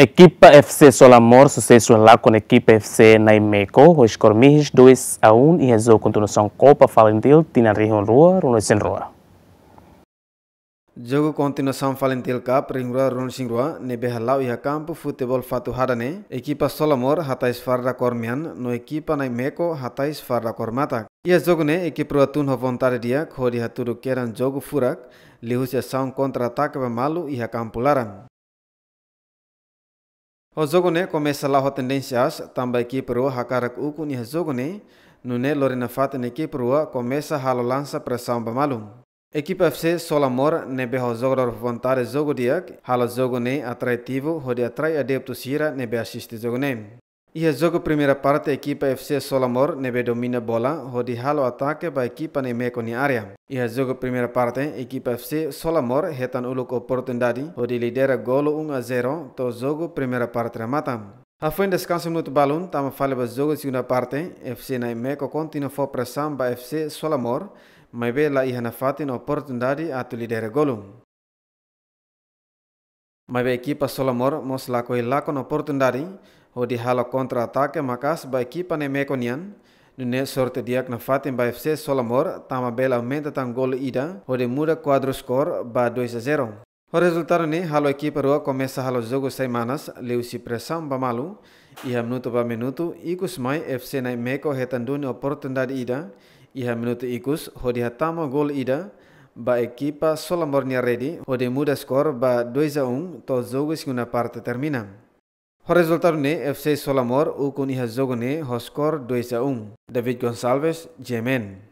Equipa FC Solamor sucesso lá com a equipa FC Naimeco, os cormis 2 a 1 um, e a continuação Copa Falentil Tina Rijon Rua, Runo Sen Rua. Jogo continuação Falentil Cup, Ringrua Runo Sen Rua, Nebehalau e a campo futebol Fatu Harane, equipa Solamor, Hatais Farda Cormian, no equipa Naimeco, Hatais Farda Cormata. E a jogo ne equipa Atun Hovontar Dia, Khori Haturu Keran Jogo Furak, Lihus e São contra-ataque Malu e a campo Laram. o jogone kome salaho tendencias tambah kipro hakarak uku ni jogone nune lorina fat ne kipro kome sa halolansa presam bamalum equipa fc solamor nebe ho jogor vontare Zogodiak, halo jogone atrativo hodi atrai adepto ne be assiste jogone Ia a jogo primeira parte, a equipa FC Solamor neve domina bola, rodihal o ataque para a equipa na meco na área. E jogo primeira parte, a equipa FC Solamor retan uluk oportunidade, di lidera golo 1 a 0, to jogo primeira parte mata. Afim descanso minuto balão, tamo falha jogo segunda parte, FC na meko kontinu for pressão para FC Solamor, mas la e hanafatin oportunidade atu lidera golo. Mas equipa Solamor mos lako ilakon com oportunidade, o di halo kontra atake maka sebaik kipa ne mekonian nune sorte diak na fatim ba FC Solomor tama bela aumenta tan gol ida o de muda quadro score ba 2-0. O resultado ne halo ekipa rua komesa halo jogo semanas leusi pressão ba malu e a minuto ba minuto ikus mai FC na meko hetandune oportunidade ida e a minuto ikus o de hatama gol ida ba ekipa Solomor ni ready o muda score ba 2-1 to jogo segunda parte termina. Horizontalne FC Solamor ukuni hazogone hoskor 2-1 David Gonçalves Jemen